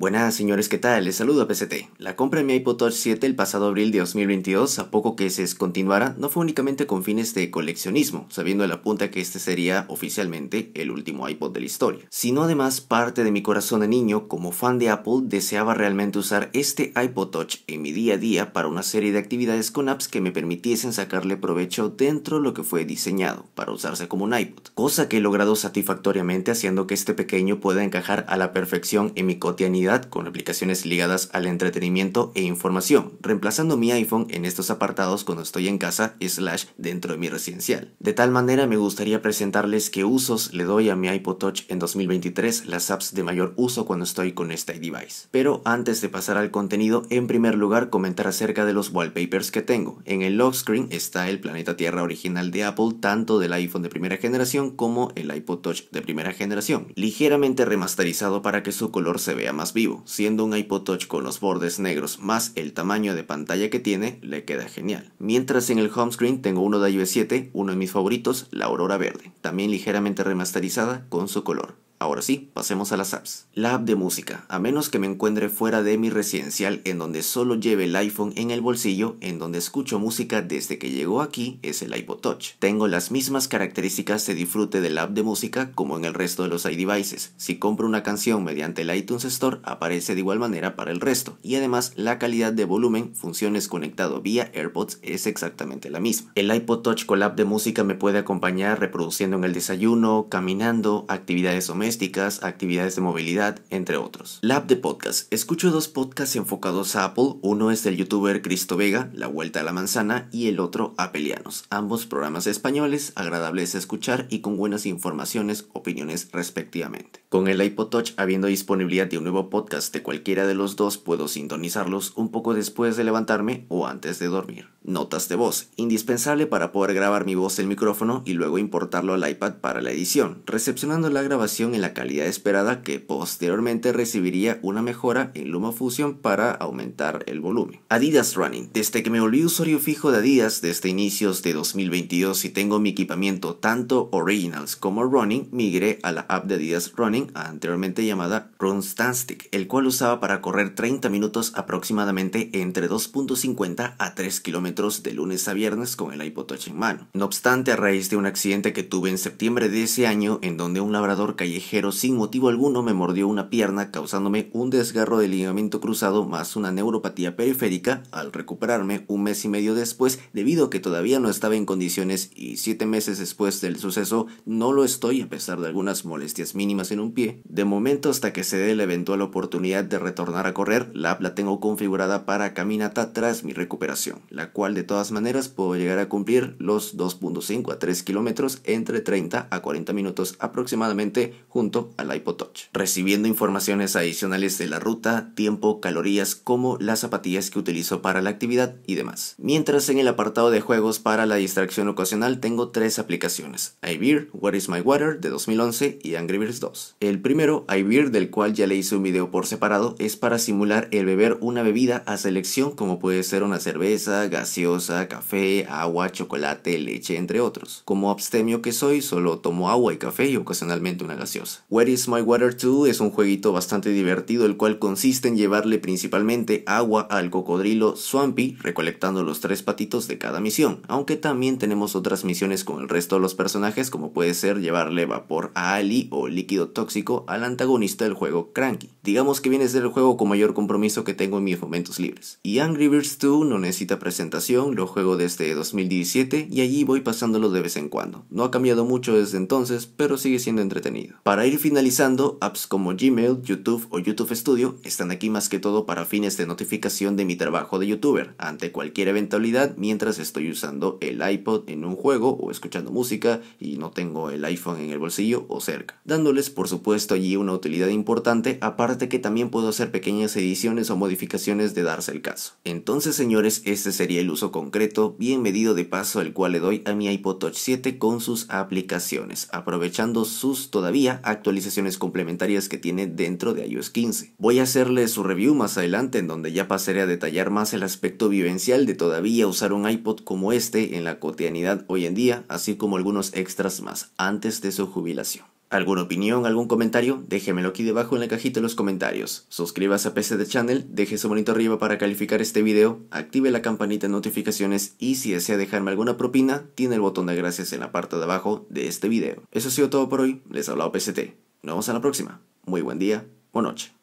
Buenas señores, ¿qué tal? Les saludo a PCT. La compra de mi iPod Touch 7 el pasado abril de 2022, a poco que se descontinuara, no fue únicamente con fines de coleccionismo, sabiendo la punta que este sería oficialmente el último iPod de la historia, sino además parte de mi corazón de niño como fan de Apple deseaba realmente usar este iPod Touch en mi día a día para una serie de actividades con apps que me permitiesen sacarle provecho dentro de lo que fue diseñado para usarse como un iPod, cosa que he logrado satisfactoriamente haciendo que este pequeño pueda encajar a la perfección en mi cotidianidad con aplicaciones ligadas al entretenimiento e información, reemplazando mi iPhone en estos apartados cuando estoy en casa slash dentro de mi residencial. De tal manera me gustaría presentarles qué usos le doy a mi iPod Touch en 2023, las apps de mayor uso cuando estoy con este device. Pero antes de pasar al contenido, en primer lugar comentar acerca de los wallpapers que tengo. En el lock screen está el planeta Tierra original de Apple, tanto del iPhone de primera generación como el iPod Touch de primera generación, ligeramente remasterizado para que su color se vea más bien siendo un iPod Touch con los bordes negros más el tamaño de pantalla que tiene, le queda genial. Mientras en el home screen tengo uno de iOS 7, uno de mis favoritos, la Aurora Verde, también ligeramente remasterizada con su color. Ahora sí, pasemos a las apps. La app de música. A menos que me encuentre fuera de mi residencial en donde solo lleve el iPhone en el bolsillo, en donde escucho música desde que llegó aquí es el iPod Touch. Tengo las mismas características de disfrute de la app de música como en el resto de los iDevices. Si compro una canción mediante el iTunes Store, aparece de igual manera para el resto. Y además, la calidad de volumen, funciones conectado vía AirPods es exactamente la misma. El iPod Touch con la app de música me puede acompañar reproduciendo en el desayuno, caminando, actividades o actividades de movilidad, entre otros. Lab de podcast. Escucho dos podcasts enfocados a Apple. Uno es del youtuber Cristo Vega, La Vuelta a la Manzana, y el otro a Pelianos. Ambos programas españoles, agradables a escuchar y con buenas informaciones, opiniones respectivamente. Con el iPod Touch habiendo disponibilidad de un nuevo podcast de cualquiera de los dos, puedo sintonizarlos un poco después de levantarme o antes de dormir. Notas de voz. Indispensable para poder grabar mi voz el micrófono y luego importarlo al iPad para la edición, recepcionando la grabación en la calidad esperada que posteriormente recibiría una mejora en luma LumaFusion para aumentar el volumen. Adidas Running. Desde que me volví usuario fijo de Adidas desde inicios de 2022 y tengo mi equipamiento tanto Originals como Running, migré a la app de Adidas Running, anteriormente llamada Run el cual usaba para correr 30 minutos aproximadamente entre 2.50 a 3 kilómetros de lunes a viernes con el iPod Touch en mano. No obstante, a raíz de un accidente que tuve en septiembre de ese año en donde un labrador callejero ...pero sin motivo alguno me mordió una pierna causándome un desgarro de ligamento cruzado más una neuropatía periférica al recuperarme un mes y medio después debido a que todavía no estaba en condiciones y siete meses después del suceso no lo estoy a pesar de algunas molestias mínimas en un pie. De momento hasta que se dé la eventual oportunidad de retornar a correr, la app la tengo configurada para caminata tras mi recuperación, la cual de todas maneras puedo llegar a cumplir los 2.5 a 3 kilómetros entre 30 a 40 minutos aproximadamente al iPod recibiendo informaciones adicionales de la ruta, tiempo, calorías, como las zapatillas que utilizo para la actividad y demás. Mientras en el apartado de juegos para la distracción ocasional tengo tres aplicaciones, iBeer, What is my water de 2011 y Angry Birds 2. El primero, iBeer, del cual ya le hice un video por separado, es para simular el beber una bebida a selección como puede ser una cerveza, gaseosa, café, agua, chocolate, leche, entre otros. Como abstemio que soy, solo tomo agua y café y ocasionalmente una gaseosa. Where is my water 2 es un jueguito bastante divertido el cual consiste en llevarle principalmente agua al cocodrilo Swampy recolectando los tres patitos de cada misión, aunque también tenemos otras misiones con el resto de los personajes como puede ser llevarle vapor a Ali o líquido tóxico al antagonista del juego Cranky. Digamos que viene a ser el juego con mayor compromiso que tengo en mis momentos libres. Y Angry Birds 2 no necesita presentación, lo juego desde 2017 y allí voy pasándolo de vez en cuando. No ha cambiado mucho desde entonces, pero sigue siendo entretenido. Para ir finalizando, apps como Gmail, YouTube o YouTube Studio están aquí más que todo para fines de notificación de mi trabajo de youtuber ante cualquier eventualidad mientras estoy usando el iPod en un juego o escuchando música y no tengo el iPhone en el bolsillo o cerca, dándoles por supuesto allí una utilidad importante aparte que también puedo hacer pequeñas ediciones o modificaciones de darse el caso. Entonces señores, este sería el uso concreto, bien medido de paso el cual le doy a mi iPod Touch 7 con sus aplicaciones, aprovechando sus todavía actualizaciones complementarias que tiene dentro de iOS 15. Voy a hacerle su review más adelante en donde ya pasaré a detallar más el aspecto vivencial de todavía usar un iPod como este en la cotidianidad hoy en día, así como algunos extras más antes de su jubilación. ¿Alguna opinión, algún comentario? Déjemelo aquí debajo en la cajita de los comentarios. Suscríbase a PC Channel, deje su bonito arriba para calificar este video, active la campanita de notificaciones y si desea dejarme alguna propina, tiene el botón de gracias en la parte de abajo de este video. Eso ha sido todo por hoy, les ha hablado PCT. Nos vemos en la próxima. Muy buen día o noche.